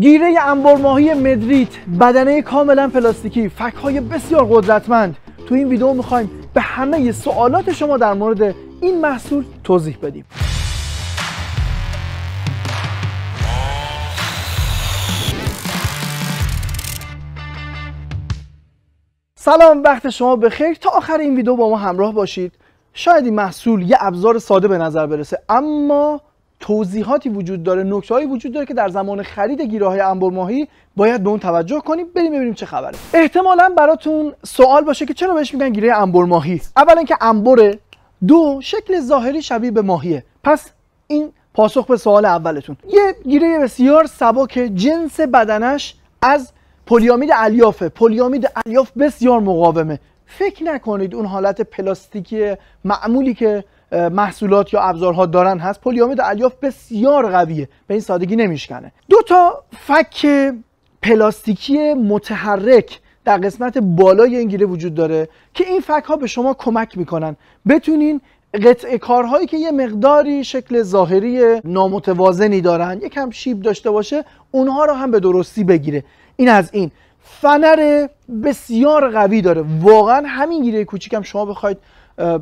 گیره انبار ماهی مدریت بدنه کاملا پلاستیکی فکهای بسیار قدرتمند تو این ویدیو میخوایم به همه سوالات شما در مورد این محصول توضیح بدیم سلام وقت شما بخیر تا آخر این ویدیو با ما همراه باشید شاید این محصول یه ابزار ساده به نظر برسه اما توضیحاتی وجود داره نکتههایی وجود داره که در زمان خرید گیره های ماهی باید به اون توجه کنیم بریم ببینیم چه خبره احتمالا براتون سوال باشه که چرا بهش میگن گیره انبر ماهی اولا که انبور دو شکل ظاهری شبیه به ماهیه پس این پاسخ به سوال اولتون یه گیره بسیار سباک جنس بدنش از پلیامید الیافه پلیامید الیاف بسیار مقاومه فکر نکنید اون حالت پلاستیکی معمولی که محصولات یا ابزارها دارن هست پلیامید الیاف بسیار قویه به این سادگی نمیشکنه دو تا فک پلاستیکی متحرک در قسمت بالای این گیره وجود داره که این فک ها به شما کمک میکنن بتونین قطعه کارهایی که یه مقداری شکل ظاهری نامتوازنی دارن یکم شیب داشته باشه اونها رو هم به درستی بگیره این از این فنر بسیار قوی داره واقعا همین گیره کوچیکم شما بخواید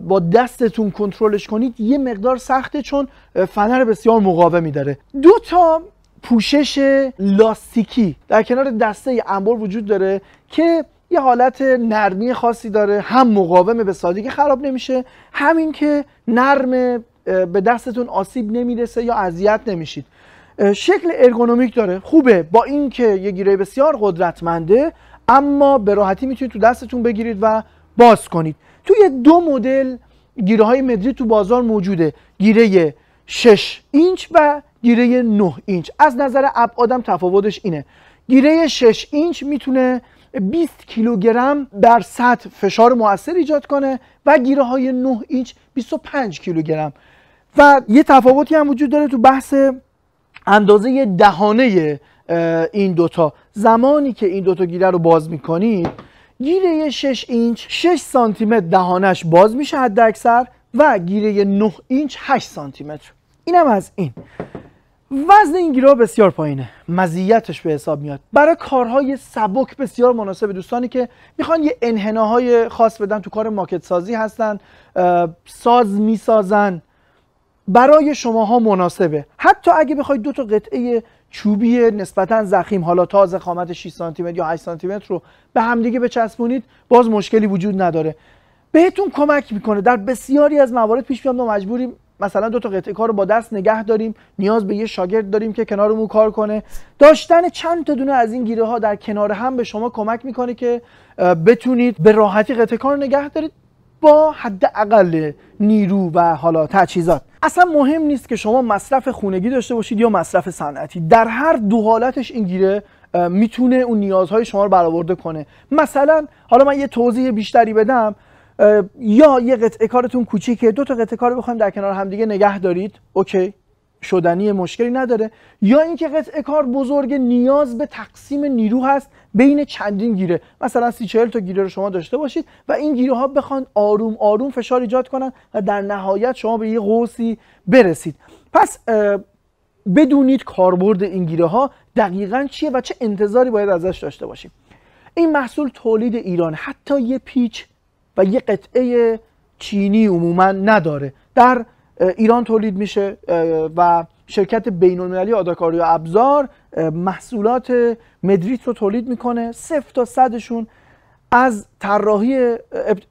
با دستتون کنترلش کنید یه مقدار سخته چون فنر بسیار مقاومی داره دو تا پوشش لاستیکی در کنار دسته انبار وجود داره که یه حالت نرمی خاصی داره هم مقاومه به سادگی خراب نمیشه همین که نرم به دستتون آسیب نمیرسه یا اذیت نمیشید شکل ارگونومیک داره خوبه با اینکه یه گیره بسیار قدرتمنده اما به راحتی میتونید تو دستتون بگیرید و باز کنید توی دو مدل گیره های مدری تو بازار موجوده گیره 6 اینچ و گیره 9 اینچ از نظر ابعادم تفاوتش اینه گیره 6 اینچ میتونه 20 کیلوگرم در صد فشار موثر ایجاد کنه و گیره های 9 اینچ 25 کیلوگرم و یه تفاوتی هم وجود داره تو بحث اندازه دهانه این دوتا زمانی که این دوتا گیره رو باز میکنید گیره 6 اینچ 6 سانتیمتر دهانش باز میشه حد اکثر و گیره 9 اینچ 8 سانتی اینم از این وزن این گیره بسیار پایینه مزیتش به حساب میاد برای کارهای سبک بسیار مناسب دوستانی که میخوان یه انحناهای خاص بدن تو کار ماکت سازی هستن ساز میسازن برای شماها مناسبه حتی اگه بخواید دو تا قطعه چوبی نسبتا زخیم حالا تازه قامت 6 سانتی متر یا 8 سانتی متر رو به همدیگه بچسبونید باز مشکلی وجود نداره بهتون کمک میکنه در بسیاری از موارد پیش میاد ما مجبوریم مثلا دو تا قطعه کار رو با دست نگه داریم نیاز به یه شاگرد داریم که کنارمون کار کنه داشتن چند تا دونه از این گیره ها در کنار هم به شما کمک میکنه که بتونید به راحتی قطعه کار نگه دارید با حداقل نیرو و حالا تجهیزات اصلا مهم نیست که شما مصرف خونگی داشته باشید یا مصرف صنعتی در هر دو حالتش این گیره میتونه اون نیازهای شما رو برآورده کنه مثلا حالا من یه توضیح بیشتری بدم یا یه قطعه کارتون کوچیکه دو تا قطعه کار بخوایم در کنار همدیگه نگه دارید اوکی شدنی مشکلی نداره یا اینکه قطعه کار بزرگ نیاز به تقسیم نیرو هست بین چندین گیره مثلا سی چهل تا گیره رو شما داشته باشید و این گیره ها بخوان آروم آروم فشار ایجاد کنن و در نهایت شما به یه قوسی برسید پس بدونید کاربرد این گیره ها دقیقا چیه و چه انتظاری باید ازش داشته باشیم این محصول تولید ایران حتی یه پیچ و یه قطعه چینی عموما نداره در ایران تولید میشه و شرکت المللی آداکاری و ابزار محصولات مدریت رو تولید میکنه صفر تا صدشون از طراحی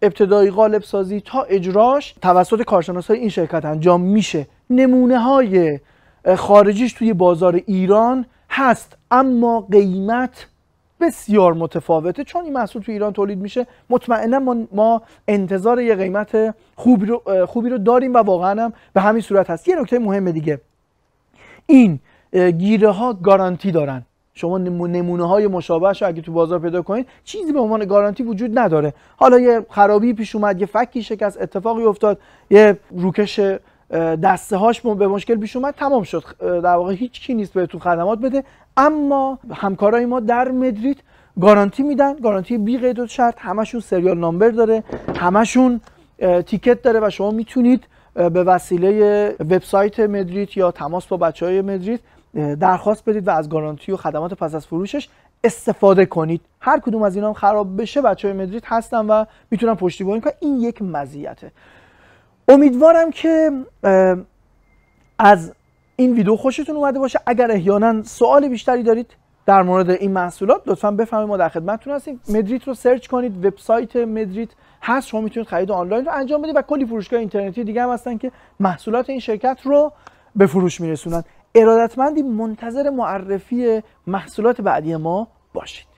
ابتدایی غالب سازی تا اجراش توسط کارشناس های این شرکت انجام میشه نمونه های خارجیش توی بازار ایران هست اما قیمت بسیار متفاوته چون این محصول تو ایران تولید میشه مطمئنا ما, انتظار یه قیمت خوبی رو, خوبی رو داریم و واقعا هم به همین صورت هست یه نکته مهم دیگه این گیره ها گارانتی دارن شما نمونه های مشابهش رو اگه تو بازار پیدا کنید چیزی به عنوان گارانتی وجود نداره حالا یه خرابی پیش اومد یه فکی شکست اتفاقی افتاد یه روکش دسته هاش به مشکل پیش اومد تمام شد در واقع هیچ کی نیست بهتون خدمات بده اما همکارای ما در مدریت گارانتی میدن گارانتی بی قید و شرط همشون سریال نامبر داره همشون تیکت داره و شما میتونید به وسیله وبسایت مدریت یا تماس با بچه های مدریت درخواست بدید و از گارانتی و خدمات پس از فروشش استفاده کنید هر کدوم از اینا خراب بشه بچه های هستن و میتونن پشتیبانی کنن این یک مزیته امیدوارم که از این ویدیو خوشتون اومده باشه اگر احیانا سوال بیشتری دارید در مورد این محصولات لطفا بفرمایید ما در خدمتتون هستیم مدریت رو سرچ کنید وبسایت مدریت هست شما میتونید خرید آنلاین رو انجام بدید و کلی فروشگاه اینترنتی دیگه هم هستن که محصولات این شرکت رو به فروش میرسونن ارادتمندی منتظر معرفی محصولات بعدی ما باشید